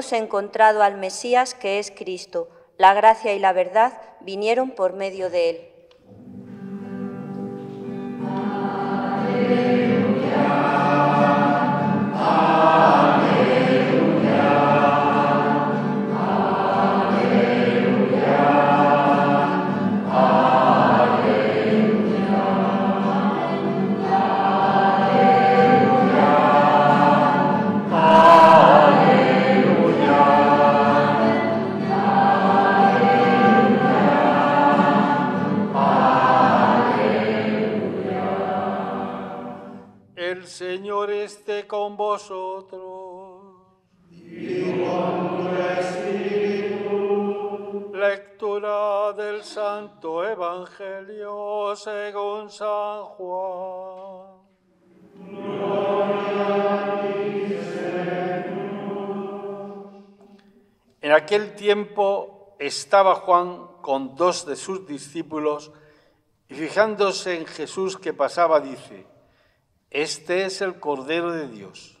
hemos encontrado al Mesías que es Cristo. La gracia y la verdad vinieron por medio de él. según San Juan. En aquel tiempo estaba Juan con dos de sus discípulos y fijándose en Jesús que pasaba dice, Este es el Cordero de Dios.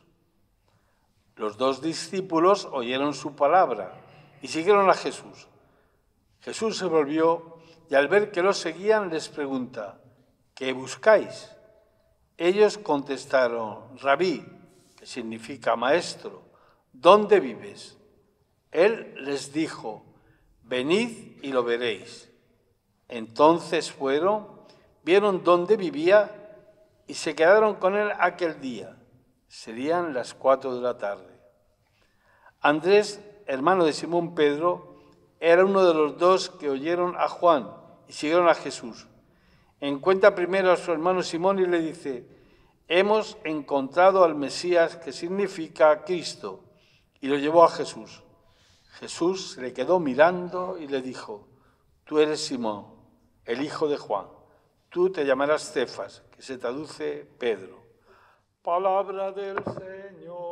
Los dos discípulos oyeron su palabra y siguieron a Jesús. Jesús se volvió y al ver que los seguían les pregunta, ¿qué buscáis? Ellos contestaron, rabí, que significa maestro, ¿dónde vives? Él les dijo, venid y lo veréis. Entonces fueron, vieron dónde vivía y se quedaron con él aquel día. Serían las cuatro de la tarde. Andrés, hermano de Simón Pedro, era uno de los dos que oyeron a Juan y siguieron a Jesús. Encuentra primero a su hermano Simón y le dice, hemos encontrado al Mesías, que significa Cristo, y lo llevó a Jesús. Jesús le quedó mirando y le dijo, tú eres Simón, el hijo de Juan, tú te llamarás Cefas, que se traduce Pedro. Palabra del Señor.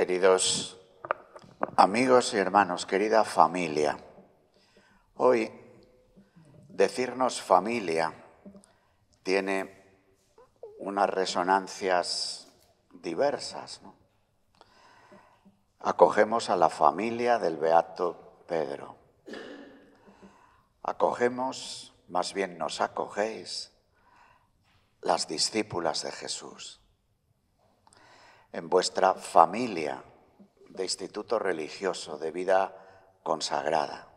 queridos amigos y hermanos, querida familia. Hoy decirnos familia tiene unas resonancias diversas. Acogemos a la familia del Beato Pedro. Acogemos, más bien nos acogéis, las discípulas de Jesús en vuestra familia de instituto religioso, de vida consagrada.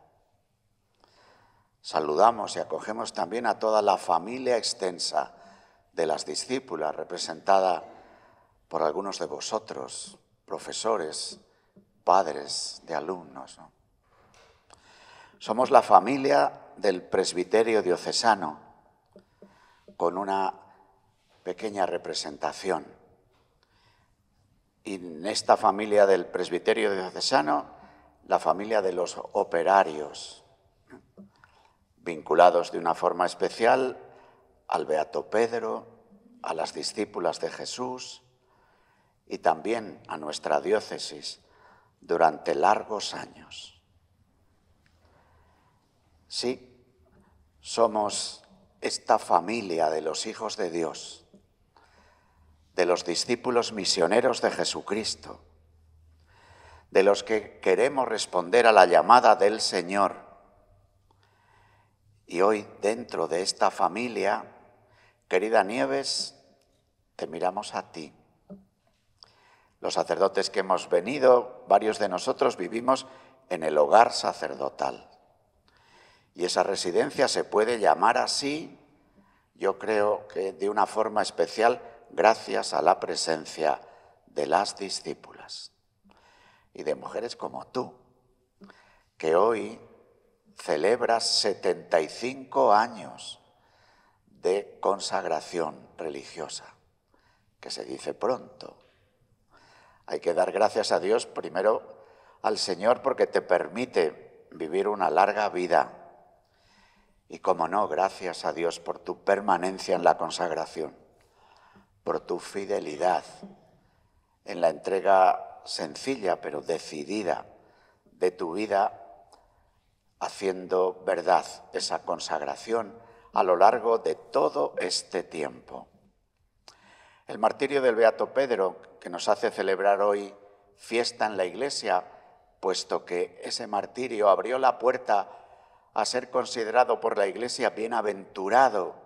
Saludamos y acogemos también a toda la familia extensa de las discípulas, representada por algunos de vosotros, profesores, padres de alumnos. Somos la familia del presbiterio diocesano, con una pequeña representación en esta familia del presbiterio diocesano, la familia de los operarios, vinculados de una forma especial al Beato Pedro, a las discípulas de Jesús y también a nuestra diócesis durante largos años. Sí, somos esta familia de los hijos de Dios de los discípulos misioneros de Jesucristo, de los que queremos responder a la llamada del Señor. Y hoy, dentro de esta familia, querida Nieves, te miramos a ti. Los sacerdotes que hemos venido, varios de nosotros vivimos en el hogar sacerdotal. Y esa residencia se puede llamar así, yo creo que de una forma especial, gracias a la presencia de las discípulas y de mujeres como tú, que hoy celebras 75 años de consagración religiosa, que se dice pronto. Hay que dar gracias a Dios primero al Señor porque te permite vivir una larga vida. Y como no, gracias a Dios por tu permanencia en la consagración por tu fidelidad en la entrega sencilla pero decidida de tu vida, haciendo verdad esa consagración a lo largo de todo este tiempo. El martirio del Beato Pedro, que nos hace celebrar hoy fiesta en la Iglesia, puesto que ese martirio abrió la puerta a ser considerado por la Iglesia bienaventurado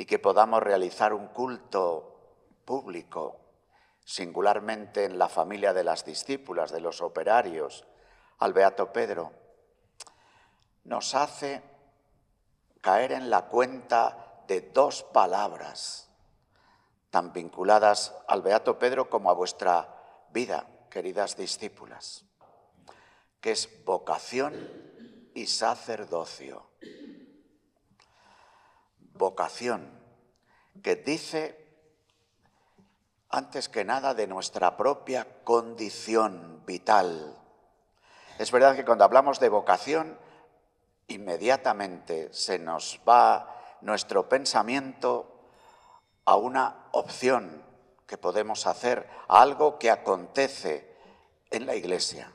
y que podamos realizar un culto público, singularmente en la familia de las discípulas, de los operarios, al Beato Pedro, nos hace caer en la cuenta de dos palabras tan vinculadas al Beato Pedro como a vuestra vida, queridas discípulas, que es vocación y sacerdocio vocación, que dice antes que nada de nuestra propia condición vital. Es verdad que cuando hablamos de vocación, inmediatamente se nos va nuestro pensamiento a una opción que podemos hacer, a algo que acontece en la iglesia.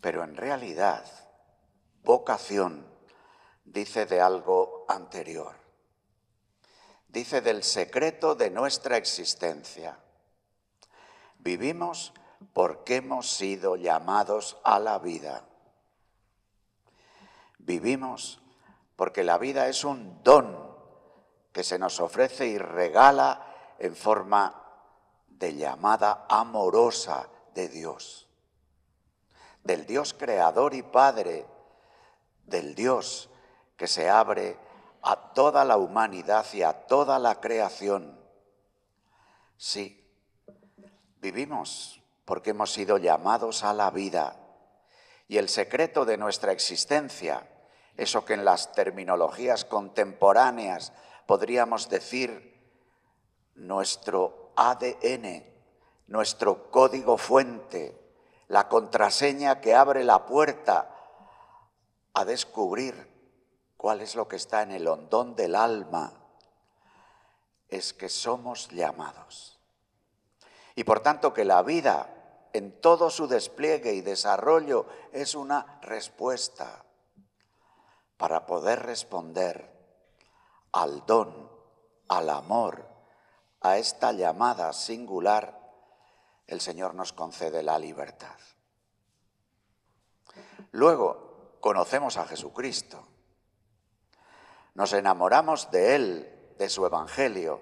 Pero en realidad, vocación dice de algo anterior. Dice del secreto de nuestra existencia. Vivimos porque hemos sido llamados a la vida. Vivimos porque la vida es un don que se nos ofrece y regala en forma de llamada amorosa de Dios, del Dios creador y Padre, del Dios que se abre a toda la humanidad y a toda la creación. Sí, vivimos porque hemos sido llamados a la vida y el secreto de nuestra existencia, eso que en las terminologías contemporáneas podríamos decir nuestro ADN, nuestro código fuente, la contraseña que abre la puerta a descubrir cuál es lo que está en el hondón del alma, es que somos llamados. Y por tanto que la vida en todo su despliegue y desarrollo es una respuesta para poder responder al don, al amor, a esta llamada singular, el Señor nos concede la libertad. Luego conocemos a Jesucristo nos enamoramos de Él, de su Evangelio.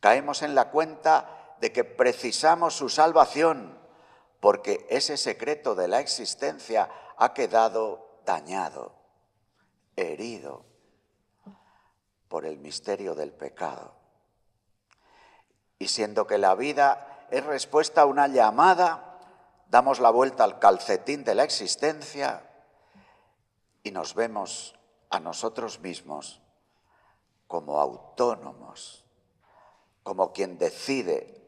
Caemos en la cuenta de que precisamos su salvación, porque ese secreto de la existencia ha quedado dañado, herido por el misterio del pecado. Y siendo que la vida es respuesta a una llamada, damos la vuelta al calcetín de la existencia y nos vemos a nosotros mismos como autónomos, como quien decide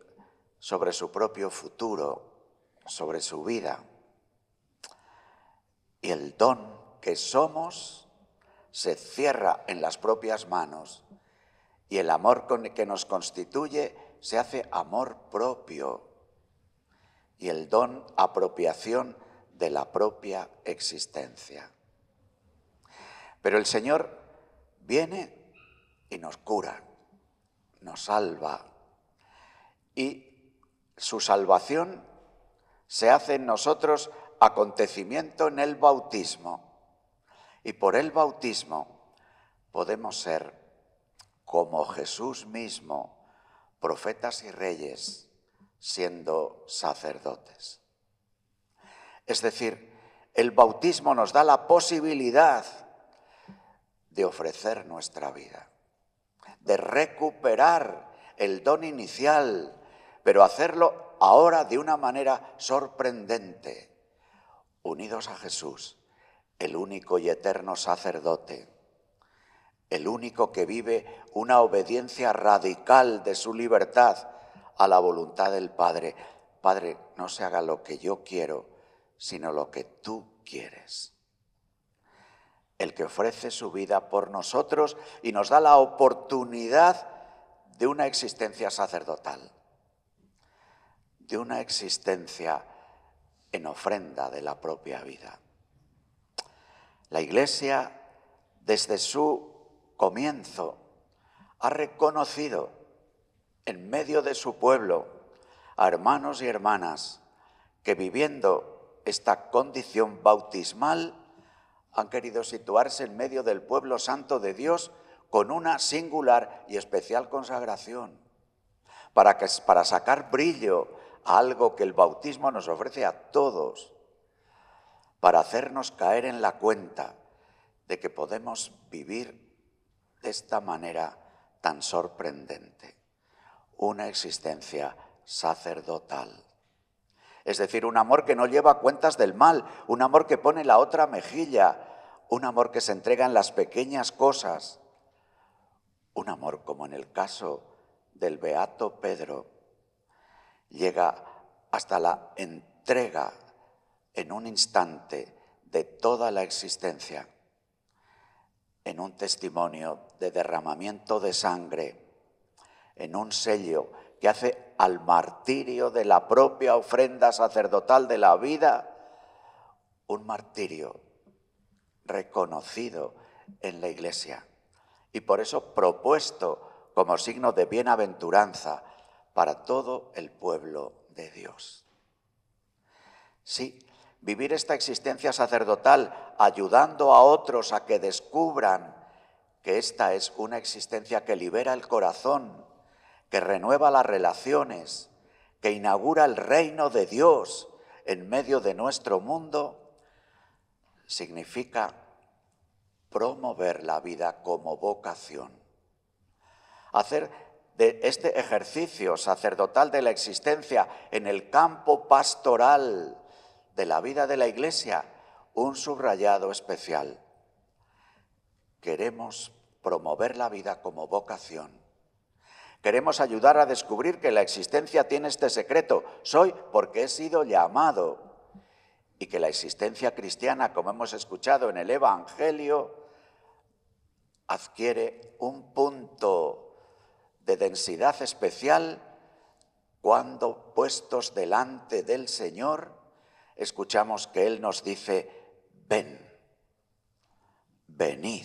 sobre su propio futuro, sobre su vida. Y el don que somos se cierra en las propias manos y el amor que nos constituye se hace amor propio y el don apropiación de la propia existencia. Pero el Señor viene y nos cura, nos salva. Y su salvación se hace en nosotros acontecimiento en el bautismo. Y por el bautismo podemos ser, como Jesús mismo, profetas y reyes, siendo sacerdotes. Es decir, el bautismo nos da la posibilidad de ofrecer nuestra vida, de recuperar el don inicial, pero hacerlo ahora de una manera sorprendente, unidos a Jesús, el único y eterno sacerdote, el único que vive una obediencia radical de su libertad a la voluntad del Padre. Padre, no se haga lo que yo quiero, sino lo que tú quieres el que ofrece su vida por nosotros y nos da la oportunidad de una existencia sacerdotal, de una existencia en ofrenda de la propia vida. La Iglesia, desde su comienzo, ha reconocido en medio de su pueblo a hermanos y hermanas que viviendo esta condición bautismal han querido situarse en medio del pueblo santo de Dios con una singular y especial consagración, para, para sacar brillo a algo que el bautismo nos ofrece a todos, para hacernos caer en la cuenta de que podemos vivir de esta manera tan sorprendente, una existencia sacerdotal. Es decir, un amor que no lleva cuentas del mal, un amor que pone la otra mejilla, un amor que se entrega en las pequeñas cosas, un amor como en el caso del beato Pedro, llega hasta la entrega en un instante de toda la existencia, en un testimonio de derramamiento de sangre, en un sello que hace al martirio de la propia ofrenda sacerdotal de la vida, un martirio reconocido en la iglesia y por eso propuesto como signo de bienaventuranza para todo el pueblo de Dios. Sí, vivir esta existencia sacerdotal ayudando a otros a que descubran que esta es una existencia que libera el corazón que renueva las relaciones, que inaugura el reino de Dios en medio de nuestro mundo, significa promover la vida como vocación. Hacer de este ejercicio sacerdotal de la existencia en el campo pastoral de la vida de la Iglesia un subrayado especial. Queremos promover la vida como vocación Queremos ayudar a descubrir que la existencia tiene este secreto. Soy porque he sido llamado. Y que la existencia cristiana, como hemos escuchado en el Evangelio, adquiere un punto de densidad especial cuando puestos delante del Señor, escuchamos que Él nos dice, ven, venid,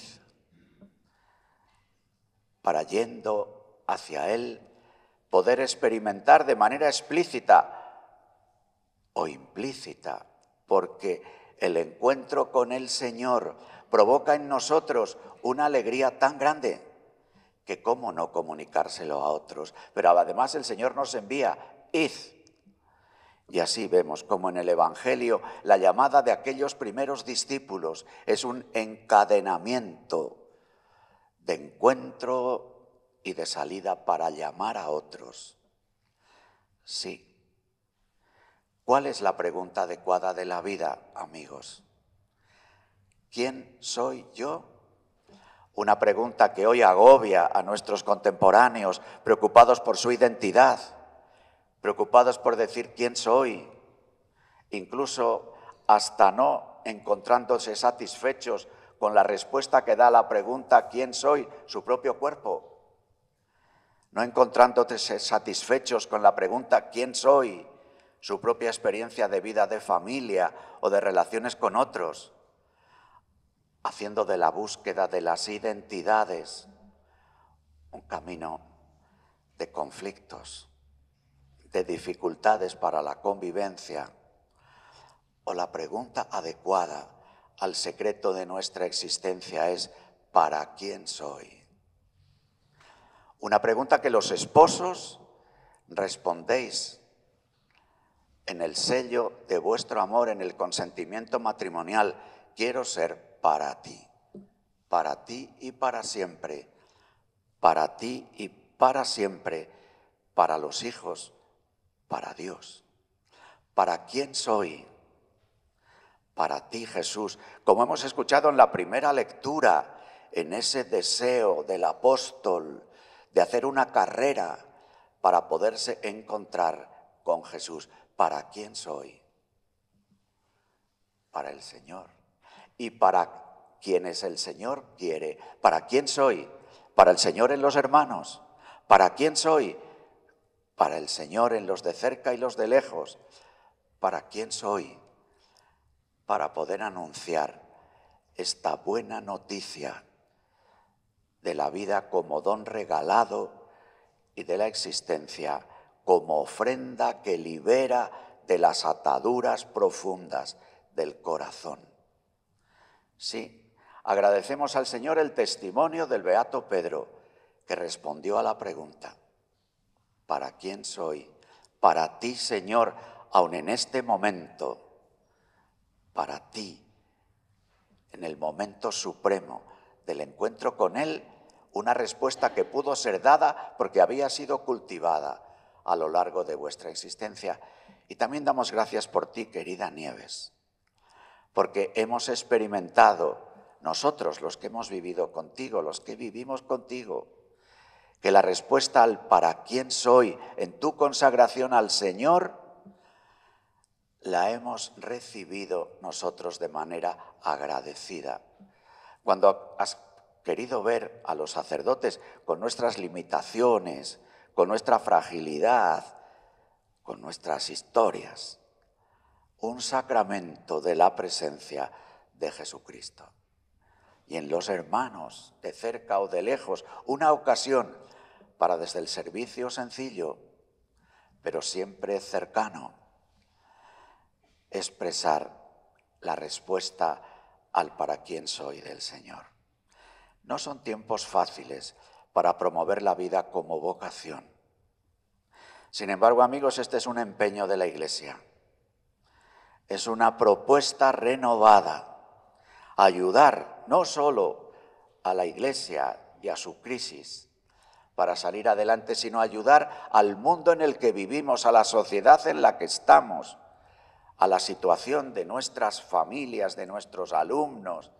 para yendo hacia Él, poder experimentar de manera explícita o implícita, porque el encuentro con el Señor provoca en nosotros una alegría tan grande que cómo no comunicárselo a otros. Pero además el Señor nos envía, id. Y así vemos como en el Evangelio la llamada de aquellos primeros discípulos es un encadenamiento de encuentro y de salida para llamar a otros. Sí. ¿Cuál es la pregunta adecuada de la vida, amigos? ¿Quién soy yo? Una pregunta que hoy agobia a nuestros contemporáneos, preocupados por su identidad, preocupados por decir quién soy, incluso hasta no encontrándose satisfechos con la respuesta que da la pregunta ¿quién soy? su propio cuerpo no encontrándote satisfechos con la pregunta ¿quién soy? su propia experiencia de vida de familia o de relaciones con otros, haciendo de la búsqueda de las identidades un camino de conflictos, de dificultades para la convivencia o la pregunta adecuada al secreto de nuestra existencia es ¿para quién soy? Una pregunta que los esposos respondéis en el sello de vuestro amor, en el consentimiento matrimonial. Quiero ser para ti, para ti y para siempre, para ti y para siempre, para los hijos, para Dios. ¿Para quién soy? Para ti, Jesús. Como hemos escuchado en la primera lectura, en ese deseo del apóstol de hacer una carrera para poderse encontrar con Jesús. ¿Para quién soy? Para el Señor. ¿Y para quién es el Señor? Quiere. ¿Para quién soy? Para el Señor en los hermanos. ¿Para quién soy? Para el Señor en los de cerca y los de lejos. ¿Para quién soy? Para poder anunciar esta buena noticia de la vida como don regalado y de la existencia como ofrenda que libera de las ataduras profundas del corazón. Sí, agradecemos al Señor el testimonio del Beato Pedro, que respondió a la pregunta, ¿para quién soy? Para ti, Señor, aun en este momento, para ti, en el momento supremo del encuentro con Él, una respuesta que pudo ser dada porque había sido cultivada a lo largo de vuestra existencia. Y también damos gracias por ti, querida Nieves, porque hemos experimentado, nosotros los que hemos vivido contigo, los que vivimos contigo, que la respuesta al para quién soy en tu consagración al Señor, la hemos recibido nosotros de manera agradecida. Cuando has querido ver a los sacerdotes con nuestras limitaciones, con nuestra fragilidad, con nuestras historias, un sacramento de la presencia de Jesucristo. Y en los hermanos, de cerca o de lejos, una ocasión para desde el servicio sencillo, pero siempre cercano, expresar la respuesta al para quien soy del Señor. No son tiempos fáciles para promover la vida como vocación. Sin embargo, amigos, este es un empeño de la Iglesia. Es una propuesta renovada. Ayudar no solo a la Iglesia y a su crisis para salir adelante, sino ayudar al mundo en el que vivimos, a la sociedad en la que estamos, a la situación de nuestras familias, de nuestros alumnos,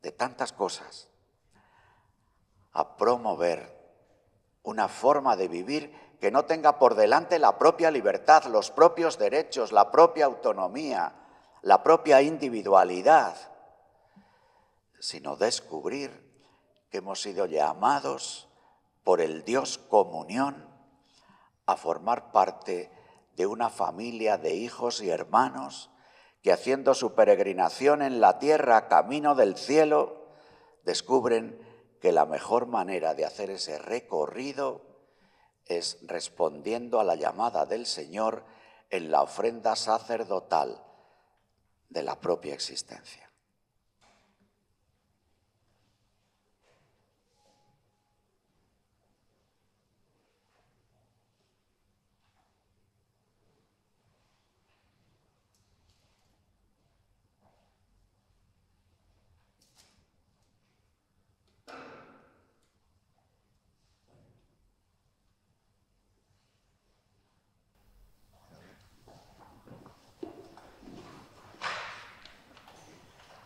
de tantas cosas, a promover una forma de vivir que no tenga por delante la propia libertad, los propios derechos, la propia autonomía, la propia individualidad, sino descubrir que hemos sido llamados por el Dios comunión a formar parte de de una familia de hijos y hermanos que haciendo su peregrinación en la tierra camino del cielo, descubren que la mejor manera de hacer ese recorrido es respondiendo a la llamada del Señor en la ofrenda sacerdotal de la propia existencia.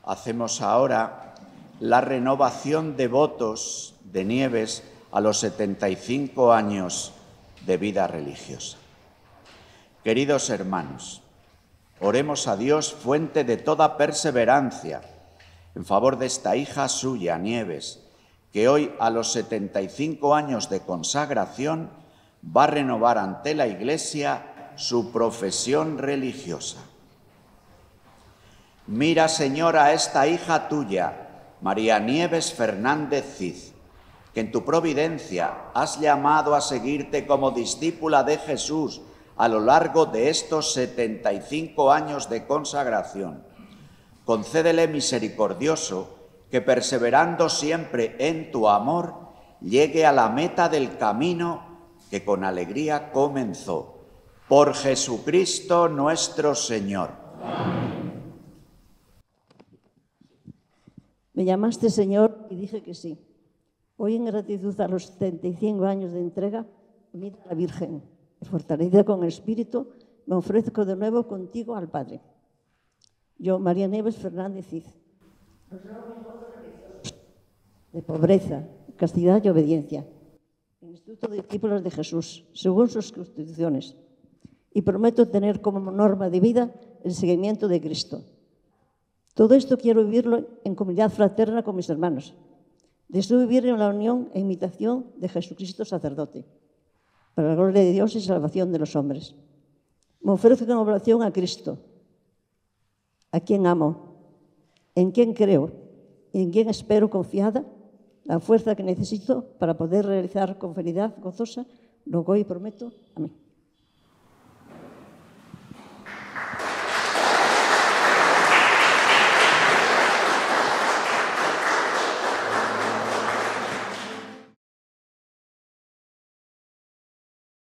hacemos ahora la renovación de votos de Nieves a los 75 años de vida religiosa. Queridos hermanos, oremos a Dios, fuente de toda perseverancia, en favor de esta hija suya, Nieves, que hoy a los 75 años de consagración va a renovar ante la Iglesia su profesión religiosa. Mira, Señor, a esta hija tuya, María Nieves Fernández Cid, que en tu providencia has llamado a seguirte como discípula de Jesús a lo largo de estos 75 años de consagración. Concédele misericordioso que perseverando siempre en tu amor, llegue a la meta del camino que con alegría comenzó. Por Jesucristo nuestro Señor. Me llamaste Señor y dije que sí. Hoy en gratitud a los 75 años de entrega, mira a la Virgen, fortalecida con el Espíritu, me ofrezco de nuevo contigo al Padre. Yo, María Neves Fernández Cid. De pobreza, castidad y obediencia. Instituto de Discípulos de Jesús, según sus constituciones. Y prometo tener como norma de vida el seguimiento de Cristo todo esto quiero vivirlo en comunidad fraterna con mis hermanos. Deseo vivir en la unión e imitación de Jesucristo sacerdote, para la gloria de Dios y salvación de los hombres. Me ofrezco en oración a Cristo, a quien amo, en quien creo y en quien espero confiada la fuerza que necesito para poder realizar con felicidad gozosa lo que hoy prometo a mí.